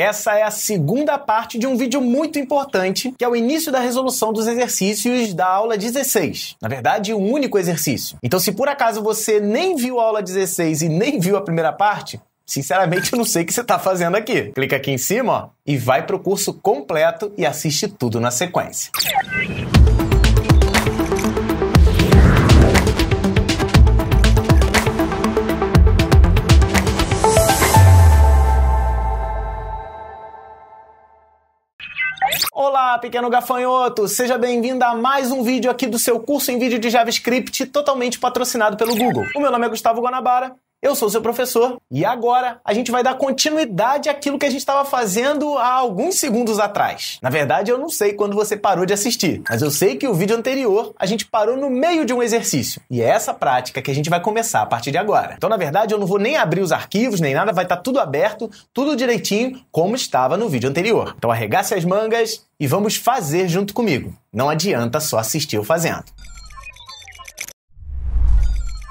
Essa é a segunda parte de um vídeo muito importante, que é o início da resolução dos exercícios da aula 16. Na verdade, um único exercício. Então, se por acaso você nem viu a aula 16 e nem viu a primeira parte, sinceramente eu não sei o que você está fazendo aqui. Clica aqui em cima ó, e vai para o curso completo e assiste tudo na sequência. Olá, pequeno gafanhoto! Seja bem-vindo a mais um vídeo aqui do seu curso em vídeo de JavaScript totalmente patrocinado pelo Google. O meu nome é Gustavo Guanabara eu sou seu professor e agora a gente vai dar continuidade àquilo que a gente estava fazendo há alguns segundos atrás. Na verdade, eu não sei quando você parou de assistir, mas eu sei que o vídeo anterior a gente parou no meio de um exercício e é essa prática que a gente vai começar a partir de agora. Então, na verdade, eu não vou nem abrir os arquivos nem nada, vai estar tá tudo aberto, tudo direitinho como estava no vídeo anterior. Então, arregace as mangas e vamos fazer junto comigo. Não adianta só assistir o fazendo.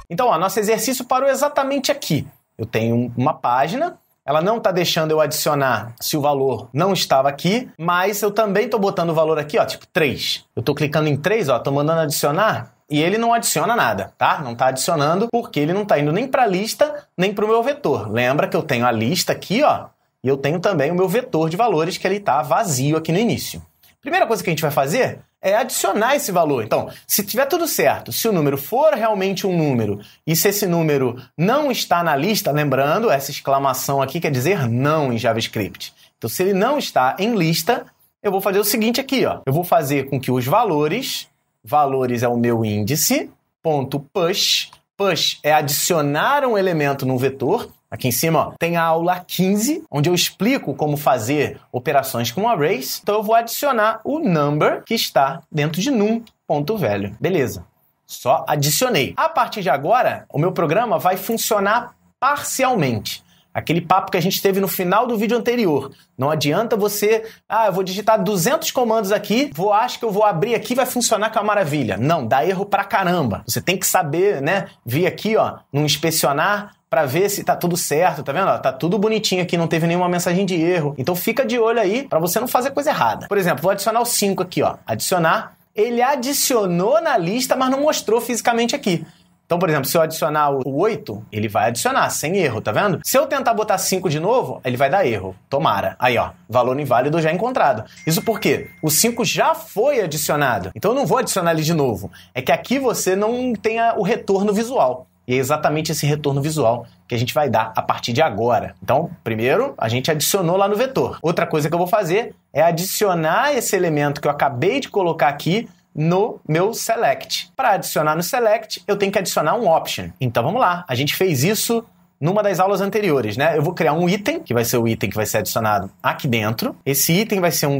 Então, ó, nosso exercício parou exatamente aqui. Eu tenho uma página, ela não está deixando eu adicionar se o valor não estava aqui, mas eu também estou botando o valor aqui, ó, tipo 3. Eu estou clicando em 3, ó, estou mandando adicionar, e ele não adiciona nada, tá? Não está adicionando porque ele não está indo nem para a lista, nem para o meu vetor. Lembra que eu tenho a lista aqui, ó, e eu tenho também o meu vetor de valores que ele está vazio aqui no início. Primeira coisa que a gente vai fazer é adicionar esse valor. Então, se tiver tudo certo, se o número for realmente um número e se esse número não está na lista, lembrando, essa exclamação aqui quer dizer não em JavaScript. Então, se ele não está em lista, eu vou fazer o seguinte aqui, ó. Eu vou fazer com que os valores, valores é o meu índice, ponto push, push é adicionar um elemento num vetor, Aqui em cima ó, tem a aula 15, onde eu explico como fazer operações com arrays. Então eu vou adicionar o number que está dentro de num ponto velho. Beleza. Só adicionei. A partir de agora, o meu programa vai funcionar parcialmente. Aquele papo que a gente teve no final do vídeo anterior. Não adianta você, ah, eu vou digitar 200 comandos aqui, vou acho que eu vou abrir aqui vai funcionar com a maravilha. Não, dá erro pra caramba. Você tem que saber, né? Vir aqui, ó, no inspecionar para ver se tá tudo certo, tá vendo? tá tudo bonitinho aqui, não teve nenhuma mensagem de erro. Então fica de olho aí para você não fazer coisa errada. Por exemplo, vou adicionar o 5 aqui, ó. Adicionar. Ele adicionou na lista, mas não mostrou fisicamente aqui. Então, por exemplo, se eu adicionar o 8, ele vai adicionar, sem erro, tá vendo? Se eu tentar botar 5 de novo, ele vai dar erro. Tomara. Aí, ó, valor inválido já encontrado. Isso porque o 5 já foi adicionado. Então eu não vou adicionar ele de novo. É que aqui você não tenha o retorno visual. E é exatamente esse retorno visual que a gente vai dar a partir de agora. Então, primeiro, a gente adicionou lá no vetor. Outra coisa que eu vou fazer é adicionar esse elemento que eu acabei de colocar aqui no meu select. Para adicionar no select, eu tenho que adicionar um option. Então vamos lá, a gente fez isso numa das aulas anteriores, né? Eu vou criar um item, que vai ser o item que vai ser adicionado aqui dentro. Esse item vai ser um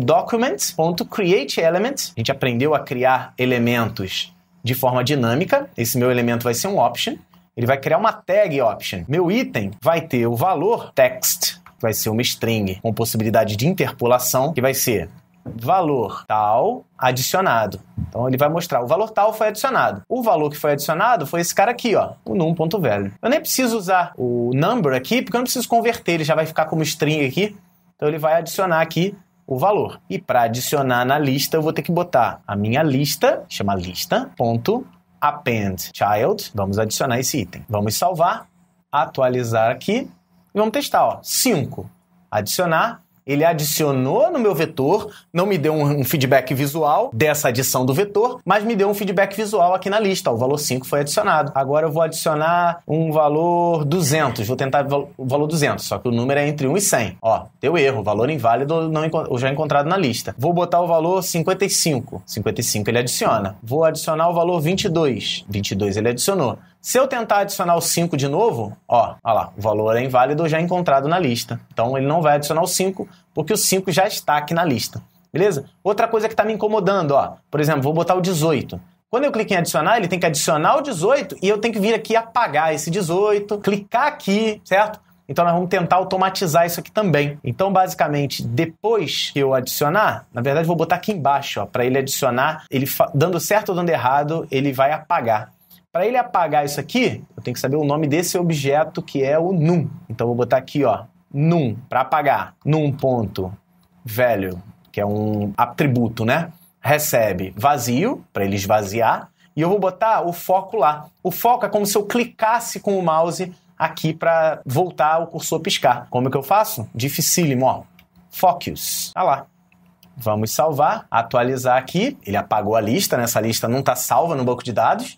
CreateElements. A gente aprendeu a criar elementos de forma dinâmica. Esse meu elemento vai ser um option. Ele vai criar uma tag option. Meu item vai ter o valor text, que vai ser uma string com possibilidade de interpolação, que vai ser valor tal adicionado. Então ele vai mostrar o valor tal foi adicionado. O valor que foi adicionado foi esse cara aqui, ó, o num ponto Eu nem preciso usar o number aqui, porque eu não preciso converter, ele já vai ficar como string aqui. Então ele vai adicionar aqui o valor. E para adicionar na lista, eu vou ter que botar a minha lista, chama lista, ponto append child, vamos adicionar esse item. Vamos salvar, atualizar aqui e vamos testar, ó, 5. Adicionar, ele adicionou no meu vetor, não me deu um, um feedback visual dessa adição do vetor, mas me deu um feedback visual aqui na lista. O valor 5 foi adicionado. Agora eu vou adicionar um valor 200. Vou tentar o valor 200, só que o número é entre 1 e 100. Ó, deu erro. Valor inválido não já encontrado na lista. Vou botar o valor 55. 55 ele adiciona. Vou adicionar o valor 22. 22 ele adicionou. Se eu tentar adicionar o 5 de novo, ó, ó lá, o valor é inválido já encontrado na lista. Então ele não vai adicionar o 5, porque o 5 já está aqui na lista. Beleza? Outra coisa que está me incomodando, ó, por exemplo, vou botar o 18. Quando eu clico em adicionar, ele tem que adicionar o 18 e eu tenho que vir aqui apagar esse 18, clicar aqui, certo? Então nós vamos tentar automatizar isso aqui também. Então basicamente, depois que eu adicionar, na verdade vou botar aqui embaixo, ó, para ele adicionar, ele dando certo ou dando errado, ele vai apagar para ele apagar isso aqui, eu tenho que saber o nome desse objeto que é o num. Então vou botar aqui, ó, num, para apagar, num ponto velho, que é um atributo, né? Recebe vazio, para ele esvaziar, e eu vou botar o foco lá. O foco é como se eu clicasse com o mouse aqui para voltar o cursor a piscar. Como é que eu faço? Dificílimo, ó. Focus. Ah lá. Vamos salvar, atualizar aqui. Ele apagou a lista, né? Essa lista não está salva no banco de dados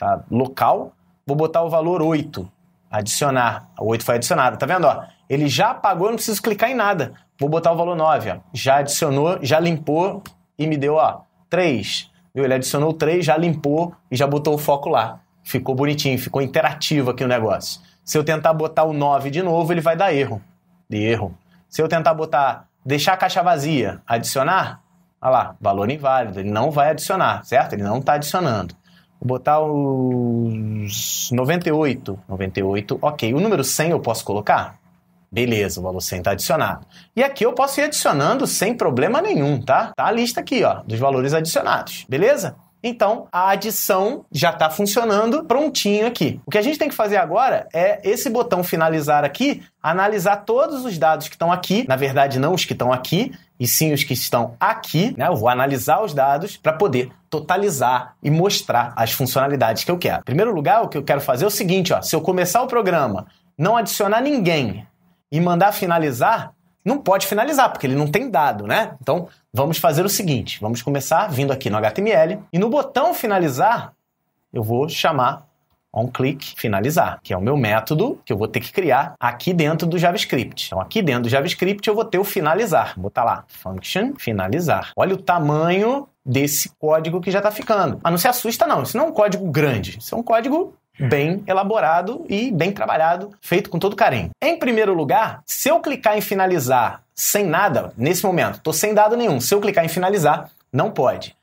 tá? local, vou botar o valor 8, adicionar. O 8 foi adicionado, tá vendo? Ó, ele já apagou, não preciso clicar em nada. Vou botar o valor 9, ó. já adicionou, já limpou e me deu ó, 3. Viu? Ele adicionou 3, já limpou e já botou o foco lá. Ficou bonitinho, ficou interativo aqui o negócio. Se eu tentar botar o 9 de novo, ele vai dar erro. De erro. Se eu tentar botar, deixar a caixa vazia, adicionar, olha lá, valor inválido, ele não vai adicionar, certo? Ele não está adicionando botar os 98. 98, ok. O número 100 eu posso colocar? Beleza, o valor 100 está adicionado. E aqui eu posso ir adicionando sem problema nenhum, tá? Tá a lista aqui, ó, dos valores adicionados, beleza? Então, a adição já está funcionando prontinho aqui. O que a gente tem que fazer agora é esse botão finalizar aqui, analisar todos os dados que estão aqui, na verdade não os que estão aqui, e sim os que estão aqui, né? Eu vou analisar os dados para poder totalizar e mostrar as funcionalidades que eu quero. Em primeiro lugar, o que eu quero fazer é o seguinte, ó, se eu começar o programa, não adicionar ninguém e mandar finalizar, não pode finalizar, porque ele não tem dado, né? Então, vamos fazer o seguinte, vamos começar vindo aqui no HTML e no botão finalizar, eu vou chamar on click, finalizar, que é o meu método que eu vou ter que criar aqui dentro do JavaScript. Então, aqui dentro do JavaScript eu vou ter o finalizar. Vou botar lá, function finalizar. Olha o tamanho desse código que já está ficando. Mas ah, não se assusta não, isso não é um código grande, isso é um código bem elaborado e bem trabalhado, feito com todo carinho. Em primeiro lugar, se eu clicar em finalizar sem nada, nesse momento, estou sem dado nenhum, se eu clicar em finalizar, não pode.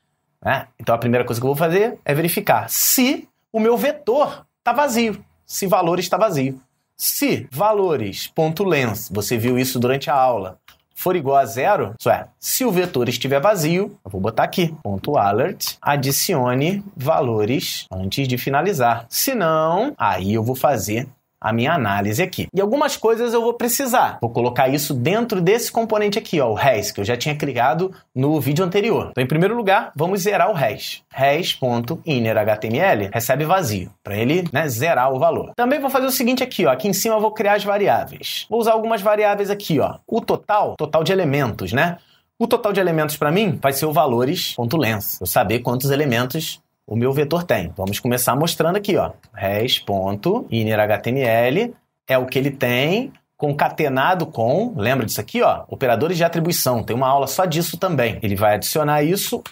Né? Então a primeira coisa que eu vou fazer é verificar se o meu vetor está vazio, se valores está vazio. Se valores.lens, você viu isso durante a aula, for igual a zero, isso é, se o vetor estiver vazio, eu vou botar aqui, ponto alert, adicione valores antes de finalizar. Se não, aí eu vou fazer a minha análise aqui. E algumas coisas eu vou precisar. Vou colocar isso dentro desse componente aqui, ó, o hash que eu já tinha criado no vídeo anterior. Então, em primeiro lugar, vamos zerar o res. res.innerHTML recebe vazio, para ele né, zerar o valor. Também vou fazer o seguinte aqui, ó, aqui em cima eu vou criar as variáveis. Vou usar algumas variáveis aqui, ó. O total, total de elementos, né? O total de elementos para mim vai ser o valores.length. Eu saber quantos elementos o meu vetor tem. Vamos começar mostrando aqui, ó. res.innerHTML é o que ele tem concatenado com, lembra disso aqui, ó, operadores de atribuição. Tem uma aula só disso também. Ele vai adicionar isso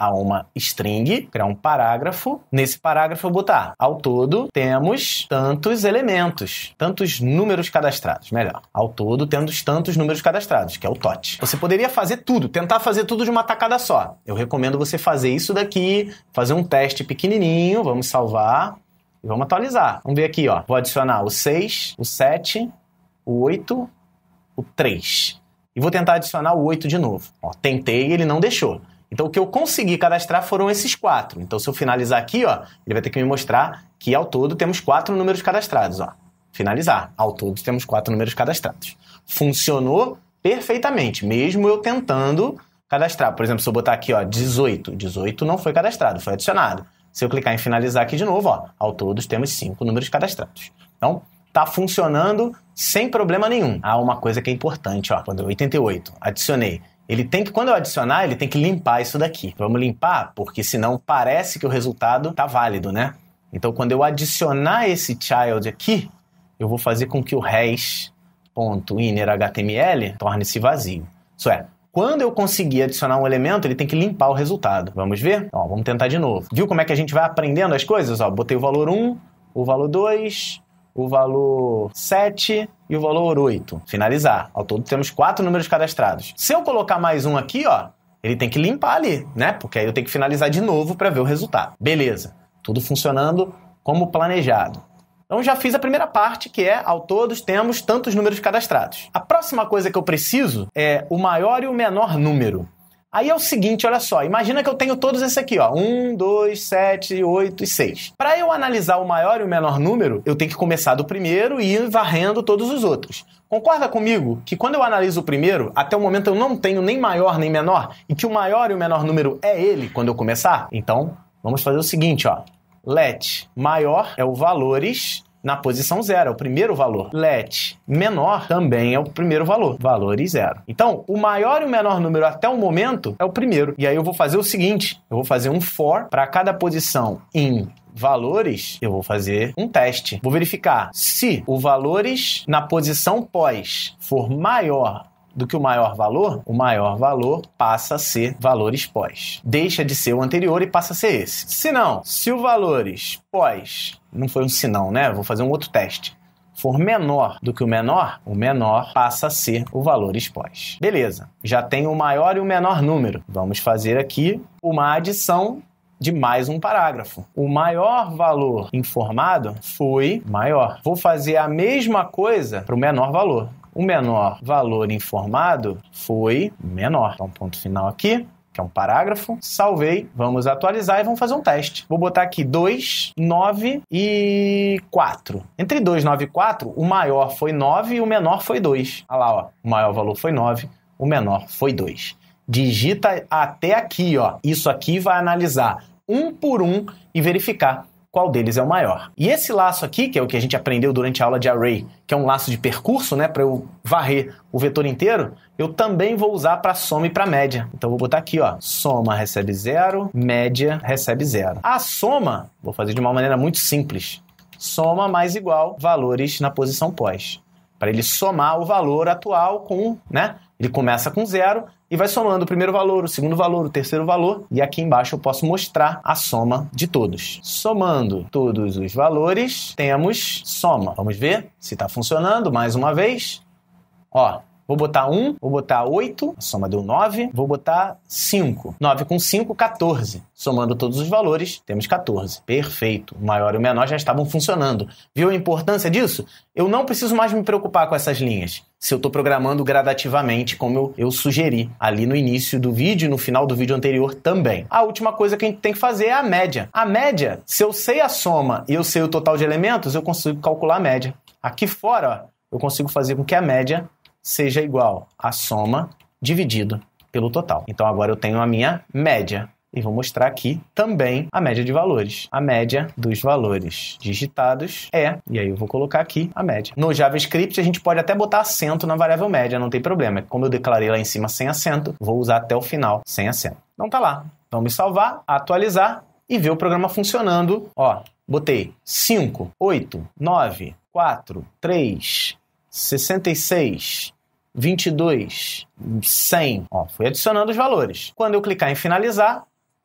a uma string, criar um parágrafo. Nesse parágrafo eu botar, ao todo temos tantos elementos, tantos números cadastrados, melhor. Ao todo temos tantos números cadastrados, que é o TOT. Você poderia fazer tudo, tentar fazer tudo de uma tacada só. Eu recomendo você fazer isso daqui, fazer um teste pequenininho, vamos salvar e vamos atualizar. Vamos ver aqui, ó. Vou adicionar o 6, o 7, o 8, o 3 e vou tentar adicionar o 8 de novo. Ó, tentei, ele não deixou. Então, o que eu consegui cadastrar foram esses quatro. Então, se eu finalizar aqui, ó, ele vai ter que me mostrar que ao todo temos quatro números cadastrados. Ó. Finalizar. Ao todo temos quatro números cadastrados. Funcionou perfeitamente, mesmo eu tentando cadastrar. Por exemplo, se eu botar aqui ó, 18, 18 não foi cadastrado, foi adicionado. Se eu clicar em finalizar aqui de novo, ó, ao todo temos cinco números cadastrados. Então, está funcionando sem problema nenhum. Ah, uma coisa que é importante, ó, quando 88, adicionei ele tem que, quando eu adicionar, ele tem que limpar isso daqui. Vamos limpar, porque senão parece que o resultado está válido, né? Então, quando eu adicionar esse child aqui, eu vou fazer com que o res.inner.html torne-se vazio. Isso é, quando eu conseguir adicionar um elemento, ele tem que limpar o resultado. Vamos ver? Ó, vamos tentar de novo. Viu como é que a gente vai aprendendo as coisas? Ó, botei o valor 1, o valor 2, o valor 7 e o valor 8. Finalizar. Ao todo temos quatro números cadastrados. Se eu colocar mais um aqui, ó, ele tem que limpar ali, né? Porque aí eu tenho que finalizar de novo para ver o resultado. Beleza. Tudo funcionando como planejado. Então já fiz a primeira parte, que é ao todos temos tantos números cadastrados. A próxima coisa que eu preciso é o maior e o menor número. Aí é o seguinte, olha só, imagina que eu tenho todos esses aqui, ó, 1, 2, 7, 8 e 6. Para eu analisar o maior e o menor número, eu tenho que começar do primeiro e ir varrendo todos os outros. Concorda comigo que quando eu analiso o primeiro, até o momento eu não tenho nem maior nem menor, e que o maior e o menor número é ele quando eu começar? Então, vamos fazer o seguinte, ó. Let maior é o valores na posição zero, é o primeiro valor. Let menor também é o primeiro valor, valores zero. Então, o maior e o menor número até o momento é o primeiro. E aí eu vou fazer o seguinte, eu vou fazer um for para cada posição em valores, eu vou fazer um teste. Vou verificar se o valores na posição pós for maior do que o maior valor, o maior valor passa a ser valores pós. Deixa de ser o anterior e passa a ser esse. Se não, se o valores pós não foi um sinão, né? Vou fazer um outro teste for menor do que o menor, o menor passa a ser o valor pós. Beleza, já tem o maior e o menor número. Vamos fazer aqui uma adição de mais um parágrafo. O maior valor informado foi maior. Vou fazer a mesma coisa para o menor valor o menor valor informado foi menor. Então, ponto final aqui que é um parágrafo. Salvei, vamos atualizar e vamos fazer um teste. Vou botar aqui 2, 9 e 4. Entre 2, 9 e 4, o maior foi 9 e o menor foi 2. Olha lá, ó. o maior valor foi 9, o menor foi 2. Digita até aqui, ó. Isso aqui vai analisar um por um e verificar qual deles é o maior. E esse laço aqui, que é o que a gente aprendeu durante a aula de array, que é um laço de percurso, né, para eu varrer o vetor inteiro, eu também vou usar para soma e para média. Então vou botar aqui, ó, soma recebe zero, média recebe zero. A soma, vou fazer de uma maneira muito simples. Soma mais igual valores na posição pós para ele somar o valor atual com, né, ele começa com zero e vai somando o primeiro valor, o segundo valor, o terceiro valor, e aqui embaixo eu posso mostrar a soma de todos. Somando todos os valores, temos soma. Vamos ver se está funcionando mais uma vez. Ó, Vou botar 1, vou botar 8, a soma deu 9, vou botar 5. 9 com 5, 14. Somando todos os valores, temos 14. Perfeito. O maior e o menor já estavam funcionando. Viu a importância disso? Eu não preciso mais me preocupar com essas linhas se eu estou programando gradativamente, como eu, eu, sugeri ali no início do vídeo e no final do vídeo anterior também. A última coisa que a gente tem que fazer é a média. A média, se eu sei a soma e eu sei o total de elementos, eu consigo calcular a média. Aqui fora, ó, eu consigo fazer com que a média seja igual à soma dividido pelo total. Então agora eu tenho a minha média e vou mostrar aqui também a média de valores. A média dos valores digitados é, e aí eu vou colocar aqui a média. No JavaScript a gente pode até botar acento na variável média, não tem problema. Como eu declarei lá em cima sem acento, vou usar até o final sem acento. Então tá lá. Vamos então, salvar, atualizar e ver o programa funcionando. Ó, botei 5, 8, 9, 4, 3, 66, 22, 100. Ó, fui adicionando os valores. Quando eu clicar em finalizar,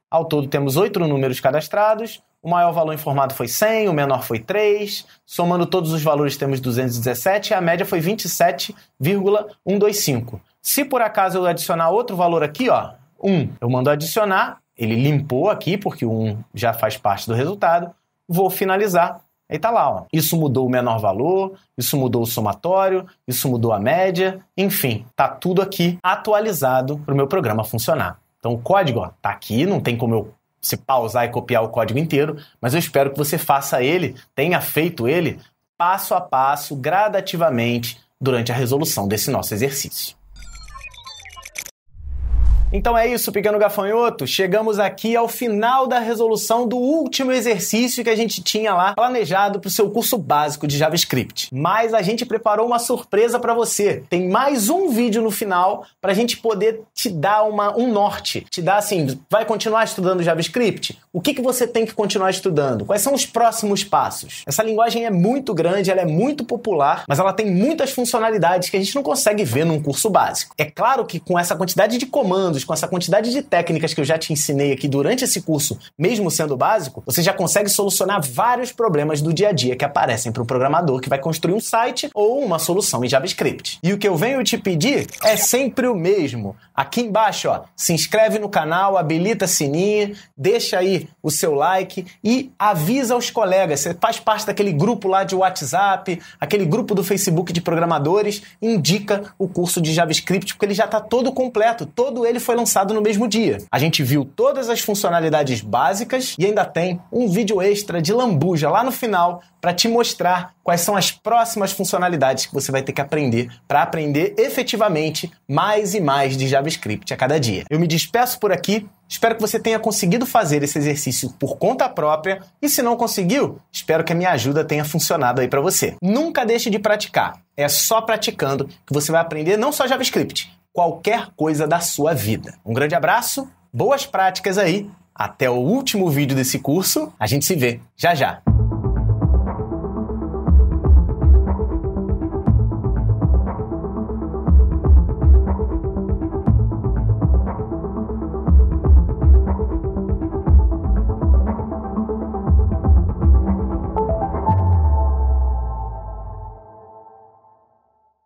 ao todo temos oito números cadastrados. O maior valor informado foi 100, o menor foi 3. Somando todos os valores temos 217 e a média foi 27,125. Se por acaso eu adicionar outro valor aqui, ó, 1, eu mando adicionar, ele limpou aqui porque o 1 já faz parte do resultado. Vou finalizar Aí tá lá, ó. Isso mudou o menor valor, isso mudou o somatório, isso mudou a média, enfim, tá tudo aqui atualizado para o meu programa funcionar. Então o código ó, tá aqui, não tem como eu se pausar e copiar o código inteiro, mas eu espero que você faça ele, tenha feito ele passo a passo, gradativamente, durante a resolução desse nosso exercício. Então é isso, pequeno gafanhoto. Chegamos aqui ao final da resolução do último exercício que a gente tinha lá planejado para o seu curso básico de JavaScript. Mas a gente preparou uma surpresa para você. Tem mais um vídeo no final para a gente poder te dar uma, um norte. Te dar assim, vai continuar estudando JavaScript? O que, que você tem que continuar estudando? Quais são os próximos passos? Essa linguagem é muito grande, ela é muito popular, mas ela tem muitas funcionalidades que a gente não consegue ver num curso básico. É claro que com essa quantidade de comandos, com essa quantidade de técnicas que eu já te ensinei aqui durante esse curso, mesmo sendo básico, você já consegue solucionar vários problemas do dia a dia que aparecem para um programador que vai construir um site ou uma solução em JavaScript. E o que eu venho te pedir é sempre o mesmo. Aqui embaixo, ó, se inscreve no canal, habilita sininho, deixa aí o seu like e avisa os colegas. Você faz parte daquele grupo lá de WhatsApp, aquele grupo do Facebook de programadores, indica o curso de JavaScript, porque ele já está todo completo, todo ele foi lançado no mesmo dia. A gente viu todas as funcionalidades básicas e ainda tem um vídeo extra de lambuja lá no final para te mostrar quais são as próximas funcionalidades que você vai ter que aprender para aprender efetivamente mais e mais de JavaScript a cada dia. Eu me despeço por aqui, espero que você tenha conseguido fazer esse exercício por conta própria e se não conseguiu, espero que a minha ajuda tenha funcionado aí para você. Nunca deixe de praticar. É só praticando que você vai aprender não só JavaScript, qualquer coisa da sua vida. Um grande abraço, boas práticas aí, até o último vídeo desse curso, a gente se vê já já.